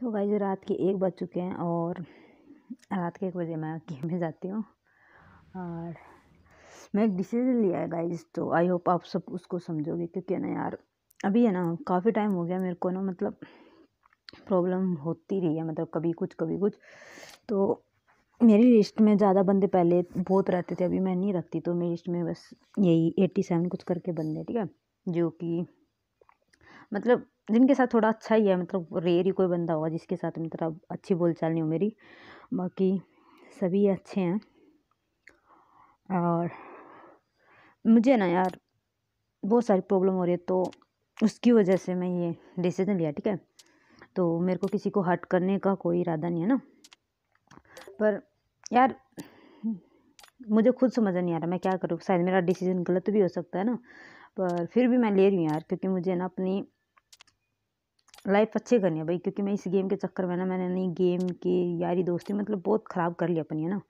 तो गाइज रात के एक बज चुके हैं और रात के एक बजे मैं गेम में जाती हूँ और मैं एक डिसीजन लिया है गाइज तो आई होप आप सब उसको समझोगे क्योंकि ना यार अभी है ना काफ़ी टाइम हो गया मेरे को ना मतलब प्रॉब्लम होती रही है मतलब कभी कुछ कभी कुछ तो मेरी लिस्ट में ज़्यादा बंदे पहले बहुत रहते थे अभी मैं नहीं रखती तो मेरी लिस्ट में बस यही एट्टी सेवन कुछ करके बंदे ठीक है जो कि मतलब जिनके साथ थोड़ा अच्छा ही है मतलब रेयर ही कोई बंदा होगा जिसके साथ मतलब अच्छी बोलचाल नहीं हो मेरी बाकी सभी अच्छे हैं और मुझे ना यार बहुत सारी प्रॉब्लम हो रही है तो उसकी वजह से मैं ये डिसीज़न लिया ठीक है तो मेरे को किसी को हट करने का कोई इरादा नहीं है ना पर यार मुझे खुद समझ नहीं आ रहा मैं क्या करूँ शायद मेरा डिसीज़न गलत भी हो सकता है ना पर फिर भी मैं ले रही हूँ यार क्योंकि मुझे ना अपनी लाइफ अच्छे करनी है भाई क्योंकि मैं इस गेम के चक्कर में ना मैंने नहीं गेम के यारी दोस्ती मतलब बहुत ख़राब कर ली अपनी है ना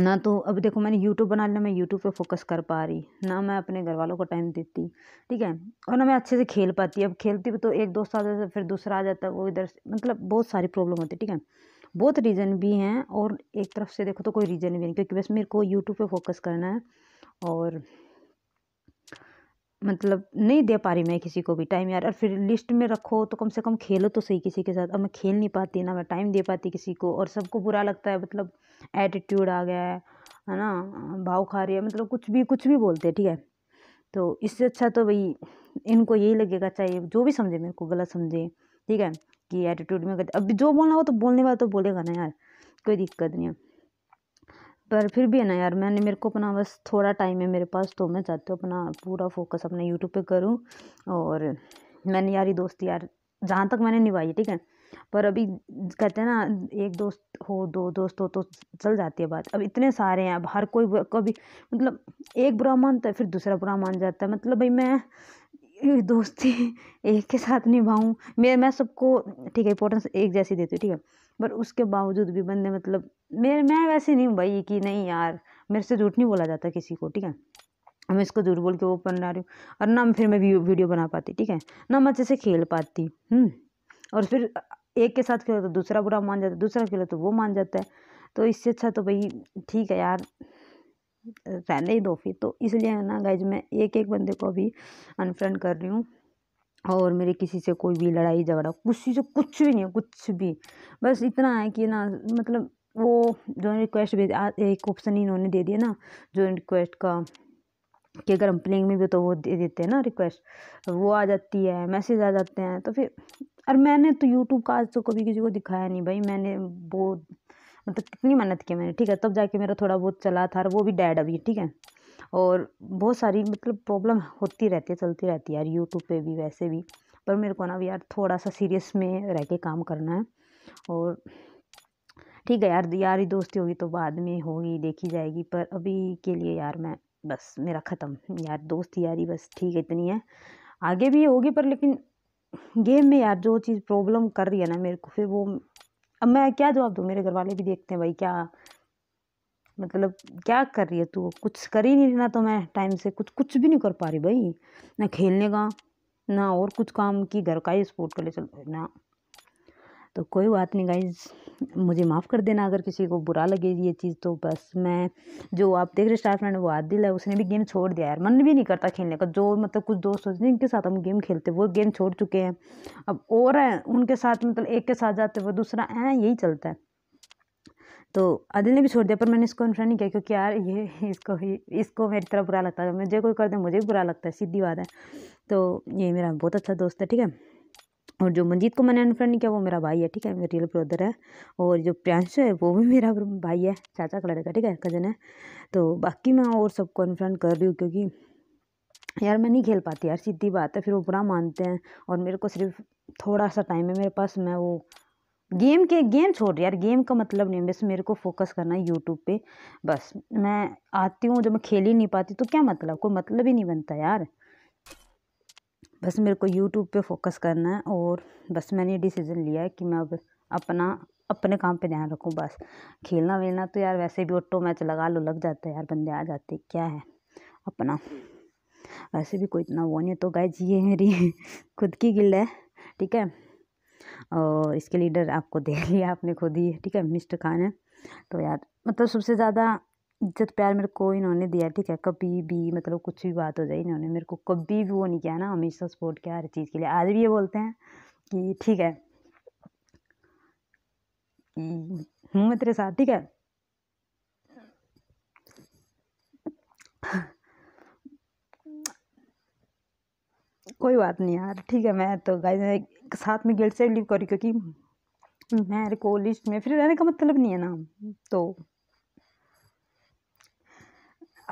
ना तो अब देखो मैंने यूट्यूब बना लिया मैं यूट्यूब पे फोकस कर पा रही ना मैं अपने घर वालों को टाइम देती ठीक है और ना मैं अच्छे से खेल पाती अब खेलती भी तो एक दोस्त आ जाता फिर दूसरा आ जाता वो इधर मतलब बहुत सारी प्रॉब्लम होती है ठीक है बहुत रीज़न भी हैं और एक तरफ से देखो तो कोई रीज़न भी नहीं क्योंकि बस मेरे को यूट्यूब पर फोकस करना है और मतलब नहीं दे पा रही मैं किसी को भी टाइम यार और फिर लिस्ट में रखो तो कम से कम खेलो तो सही किसी के साथ अब मैं खेल नहीं पाती ना मैं टाइम दे पाती किसी को और सबको बुरा लगता है मतलब एटीट्यूड आ गया है है ना भाव खा रही है मतलब कुछ भी कुछ भी बोलते हैं ठीक है तो इससे अच्छा तो भाई इनको यही लगेगा चाहिए जो भी समझे मेरे को गलत समझे ठीक है कि एटीट्यूड में करते अब जो बोलना हो तो बोलने वाला तो बोलेगा ना यार कोई दिक्कत नहीं है पर फिर भी है ना यार मैंने मेरे को अपना बस थोड़ा टाइम है मेरे पास तो मैं चाहती हूँ अपना पूरा फोकस अपने यूट्यूब पे करूँ और मैंने यार दोस्ती यार जहाँ तक मैंने निभाई है ठीक है पर अभी कहते हैं ना एक दोस्त हो दो दोस्त हो तो चल जाती है बात अब इतने सारे हैं अब हर कोई कभी मतलब एक बुरा मानता है फिर दूसरा बुरा मान जाता है मतलब भाई मैं दोस्ती एक के साथ निभाऊँ मेरे मैं सबको ठीक है इंपॉर्टेंस एक जैसी देती हूँ ठीक है पर उसके बावजूद भी बंदे मतलब मेरे मैं वैसे नहीं हूँ भाई कि नहीं यार मेरे से झूठ नहीं बोला जाता किसी को ठीक है मैं इसको झूठ बोल के वो बना रही हूँ और ना फिर मैं वीडियो बना पाती ठीक है ना मैं अच्छे से खेल पाती हूँ हम्म? और फिर एक के साथ खेलो तो दूसरा बुरा मान जाता है दूसरा खेलो तो वो मान जाता है तो इससे अच्छा तो भाई ठीक है यार रहने ही दो फिर तो इसलिए है ना गाइज मैं एक एक बंदे को अभी अनफ्रेंड कर रही हूँ और मेरी किसी से कोई भी लड़ाई झगड़ा किसी से कुछ भी नहीं है कुछ भी बस इतना है कि ना मतलब वो जो रिक्वेस्ट भेज एक ऑप्शन इन्होंने दे दिया ना जो रिक्वेस्ट का कि अगर हम प्लेइंग में भी तो वो दे देते हैं ना रिक्वेस्ट वो आ जाती है मैसेज आ जाते हैं तो फिर और मैंने तो यूट्यूब का आज तो कभी किसी को दिखाया नहीं भाई मैंने वो मतलब कितनी मेहनत की मैंने ठीक है तब जाके मेरा थोड़ा बहुत चला था वो भी डैड अभी ठीक है और बहुत सारी मतलब प्रॉब्लम होती रहती है चलती रहती है यार यूट्यूब पे भी वैसे भी पर मेरे को ना यार थोड़ा सा सीरियस में रह के काम करना है और ठीक है यार यारी दोस्ती होगी तो बाद में होगी देखी जाएगी पर अभी के लिए यार मैं बस मेरा ख़त्म यार दोस्ती यारी बस ठीक है इतनी है आगे भी होगी पर लेकिन गेम में यार जो चीज़ प्रॉब्लम कर रही है ना मेरे को फिर वो अब मैं क्या जवाब दूँ मेरे घर वाले भी देखते हैं भाई क्या मतलब क्या कर रही है तू कुछ कर ही नहीं रही ना तो मैं टाइम से कुछ कुछ भी नहीं कर पा रही भाई ना खेलने का ना और कुछ काम की घर का ही सपोर्ट कर ले चल ना तो कोई बात नहीं गाइज मुझे माफ़ कर देना अगर किसी को बुरा लगे ये चीज़ तो बस मैं जो आप देख रहे स्टार फ्रेंड वो आदिल है उसने भी गेम छोड़ दिया यार मन भी नहीं करता खेलने का जो मतलब कुछ दोस्त होते हैं इनके साथ हम गेम खेलते वो गेम छोड़ चुके हैं अब और हैं उनके साथ मतलब एक के साथ जाते वो दूसरा है यही चलता है तो आदिल ने भी छोड़ दिया पर मैंने इसको इन्फ्रा नहीं किया क्योंकि यार ये इसको ही इसको मेरी तरह बुरा लगता है मुझे कोई कर दे मुझे भी बुरा लगता है सीधी बात है तो ये मेरा बहुत अच्छा दोस्त है ठीक है और जो मंजीत को मैंने अनफ्रेंड नहीं किया वो मेरा भाई है ठीक है मेरा रियल ब्रदर है और जो प्रियांशु है वो भी मेरा भाई है चाचा का लड़का ठीक है कजन है तो बाकी मैं और सबको अनफ्रेंड कर रही हूँ क्योंकि यार मैं नहीं खेल पाती यार सीधी बात है फिर वो बुरा मानते हैं और मेरे को सिर्फ थोड़ा सा टाइम है मेरे पास मैं वो गेम के गेम छोड़ यार गेम का मतलब नहीं बस मेरे को फोकस करना है यूट्यूब पे बस मैं आती हूँ जब मैं खेल ही नहीं पाती तो क्या मतलब कोई मतलब ही नहीं बनता यार बस मेरे को यूट्यूब पे फोकस करना है और बस मैंने ये डिसीज़न लिया है कि मैं अब अपना अपने काम पे ध्यान रखूँ बस खेलना वेलना तो यार वैसे भी ऑटो मैच लगा लो लग जाता है यार बंदे आ जाते क्या है अपना वैसे भी कोई इतना वो नहीं तो गाइज ये मेरी खुद की गिल्ड है ठीक है और इसके लीडर आपको देख लिया आपने खुद ही ठीक है मिस्टर खान है तो यार मतलब सबसे ज़्यादा इज्जत प्यार मेरे को इन्होंने दिया ठीक है कभी भी मतलब कुछ भी बात हो जाए इन्होंने मेरे को कभी भी वो नहीं किया ना हमेशा सपोर्ट किया हर चीज़ के लिए आज भी ये बोलते हैं कि ठीक है हूँ मैं तेरे साथ ठीक है कोई बात नहीं यार ठीक है मैं तो गाइस साथ में गेट से लिव करी क्योंकि मेरे को लिस्ट में फिर रहने का मतलब नहीं है ना तो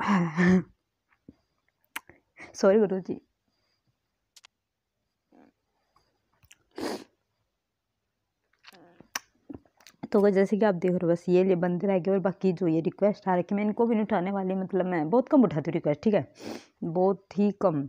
सॉरी गुरु जी तो जैसे कि आप देख रहे हो बस ये ले बंदे रह गए और बाकी जो ये रिक्वेस्ट आ रखी मैं इनको भी नहीं उठाने वाली मतलब मैं बहुत कम उठाती हूँ रिक्वेस्ट ठीक है बहुत ही कम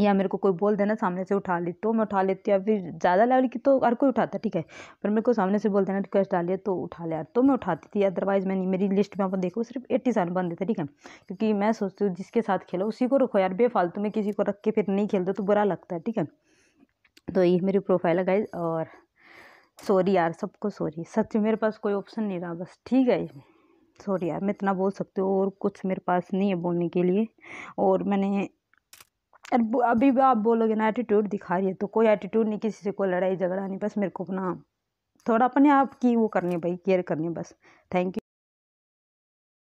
या मेरे को कोई बोल देना सामने से उठा ली तो मैं उठा लेती या फिर ज़्यादा लेवल की तो हर कोई उठाता ठीक है पर मेरे को सामने से बोल देना रिक्वेस्ट डालिए तो उठा लिया तो मैं उठाती थी अदरवाइज़ मैंने मेरी लिस्ट में अपन देखो सिर्फ एट्टी सेवन बनते थे ठीक है क्योंकि मैं सोचती हूँ जिसके साथ खेलो उसी को रखो यार बेफालतू में किसी को रख के फिर नहीं खेलते तो बुरा लगता है ठीक है तो ये मेरी प्रोफाइल है गाइज और सॉरी यार सबको सॉरी सच में मेरे पास कोई ऑप्शन नहीं रहा बस ठीक है सॉरी यार मैं इतना बोल सकती हूँ और कुछ मेरे पास नहीं है बोलने के लिए और मैंने अभी भी आप बोलोगे ना एटीट्यूड दिखा रही है तो कोई एटीट्यूड नहीं किसी से कोई लड़ाई झगड़ा नहीं बस मेरे को अपना थोड़ा अपने आप की वो करनी है भाई केयर करनी है बस थैंक यू